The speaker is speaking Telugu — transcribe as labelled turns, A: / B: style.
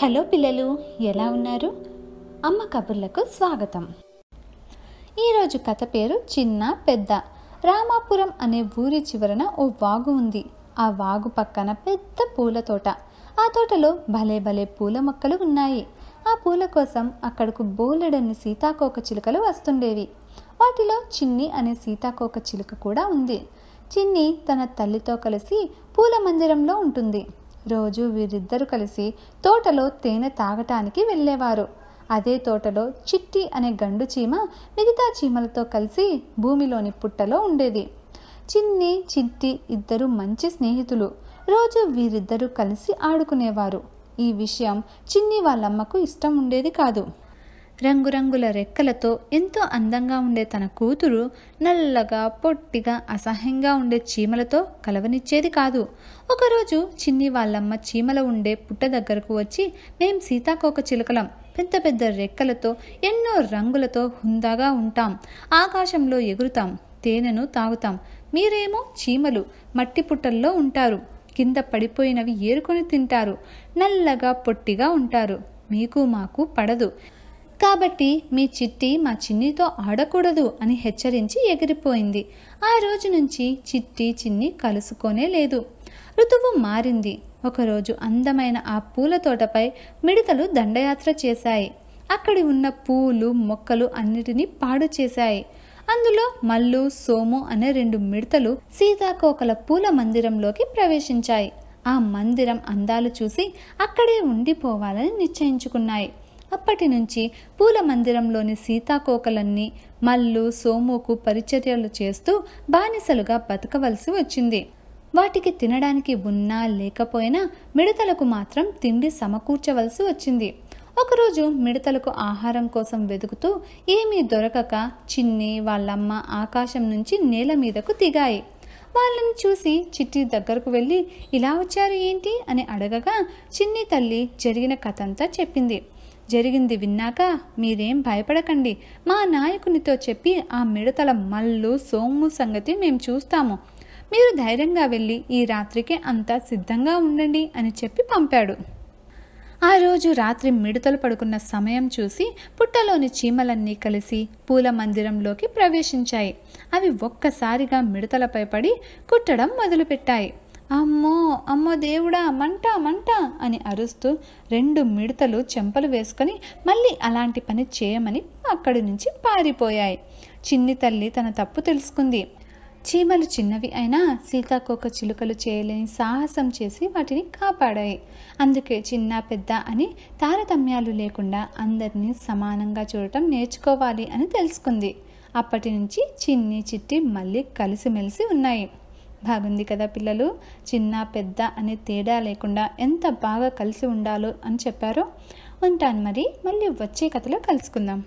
A: హలో పిల్లలు ఎలా ఉన్నారు అమ్మ కబుర్లకు స్వాగతం ఈరోజు కథ పేరు చిన్న పెద్ద రామాపురం అనే ఊరి చివరన ఓ వాగు ఉంది ఆ వాగు పక్కన పెద్ద పూల తోట ఆ తోటలో భలే భలే పూల మొక్కలు ఉన్నాయి ఆ పూల కోసం అక్కడకు బోలెడన్ని సీతాకోక చిలుకలు వస్తుండేవి వాటిలో చిన్ని అనే సీతాకోక చిలుక కూడా ఉంది చిన్ని తన తల్లితో కలిసి పూల మందిరంలో ఉంటుంది రోజు వీరిద్దరూ కలిసి తోటలో తేనె తాగటానికి వెళ్ళేవారు అదే తోటలో చిట్టి అనే గండు చీమ మిగతా చీమలతో కలిసి భూమిలోని పుట్టలో ఉండేది చిన్ని చిట్టి ఇద్దరు మంచి స్నేహితులు రోజు వీరిద్దరూ కలిసి ఆడుకునేవారు ఈ విషయం చిన్ని వాళ్ళమ్మకు ఇష్టం ఉండేది కాదు రంగురంగుల రెక్కలతో ఎంతో అందంగా ఉండే తన కూతురు నల్లగా పొట్టిగా అసహ్యంగా ఉండే చీమలతో కలవనిచ్చేది కాదు ఒకరోజు చిన్ని వాళ్ళమ్మ చీమల ఉండే పుట్ట దగ్గరకు వచ్చి మేం సీతాకోక చిలుకలం పెద్ద పెద్ద రెక్కలతో ఎన్నో రంగులతో హుందాగా ఉంటాం ఆకాశంలో ఎగురుతాం తేనెను తాగుతాం మీరేమో చీమలు మట్టి పుట్టల్లో ఉంటారు కింద పడిపోయినవి ఏరుకొని తింటారు నల్లగా పొట్టిగా ఉంటారు మీకు మాకు పడదు కాబట్టి మీ చిట్టి మా చిన్నితో ఆడకూడదు అని హెచ్చరించి ఎగిరిపోయింది ఆ రోజు నుంచి చిట్టి చిన్ని కలుసుకోనే లేదు ఋతువు మారింది ఒకరోజు అందమైన ఆ పూల తోటపై మిడతలు దండయాత్ర చేశాయి అక్కడి ఉన్న పూలు మొక్కలు అన్నిటినీ పాడు చేశాయి అందులో మల్లు సోము అనే రెండు మిడతలు సీతాకోకల పూల మందిరంలోకి ప్రవేశించాయి ఆ మందిరం అందాలు చూసి అక్కడే ఉండిపోవాలని నిశ్చయించుకున్నాయి అప్పటి నుంచి పూల మందిరంలోని సీతాకోకలన్నీ మల్లు సోముకు పరిచర్యలు చేస్తూ బానిసలుగా బతకవలసి వచ్చింది వాటికి తినడానికి ఉన్నా లేకపోయినా మిడతలకు మాత్రం తిండి సమకూర్చవలసి వచ్చింది ఒకరోజు మిడతలకు ఆహారం కోసం వెతుకుతూ ఏమీ దొరకక చిన్ని వాళ్ళమ్మ ఆకాశం నుంచి నేల మీదకు దిగాయి వాళ్ళని చూసి చిట్టి దగ్గరకు వెళ్ళి ఇలా వచ్చారు ఏంటి అని అడగగా చిన్ని తల్లి జరిగిన కథంతా చెప్పింది జరిగింది విన్నాక మీరేం భయపడకండి మా నాయకునితో చెప్పి ఆ మిడతల మల్లు సోము సంగతి మేము చూస్తాము మీరు ధైర్యంగా వెళ్ళి ఈ రాత్రికి అంతా సిద్ధంగా ఉండండి అని చెప్పి పంపాడు ఆ రోజు రాత్రి మిడతలు పడుకున్న సమయం చూసి పుట్టలోని చీమలన్నీ కలిసి పూల మందిరంలోకి ప్రవేశించాయి అవి ఒక్కసారిగా మిడతలపై పడి కుట్టడం మొదలుపెట్టాయి అమ్మో అమ్మో దేవుడా మంట మంట అని అరుస్తూ రెండు మిడతలు చెంపలు వేసుకొని మళ్ళీ అలాంటి పని చేయమని అక్కడి నుంచి పారిపోయాయి చిన్ని తల్లి తన తప్పు తెలుసుకుంది చీమలు చిన్నవి అయినా సీతాకోక చిలుకలు చేయలేని సాహసం చేసి వాటిని కాపాడాయి అందుకే చిన్న పెద్ద అని తారతమ్యాలు లేకుండా అందరినీ సమానంగా చూడటం నేర్చుకోవాలి అని తెలుసుకుంది అప్పటి నుంచి చిన్ని చిట్టి మళ్ళీ కలిసిమెలిసి ఉన్నాయి బాగుంది కదా పిల్లలు చిన్న పెద్ద అనే తేడా లేకుండా ఎంత బాగా కలిసి ఉండాలో అని చెప్పారో ఉంటాను మరి మళ్ళీ వచ్చే కథలో కలుసుకుందాం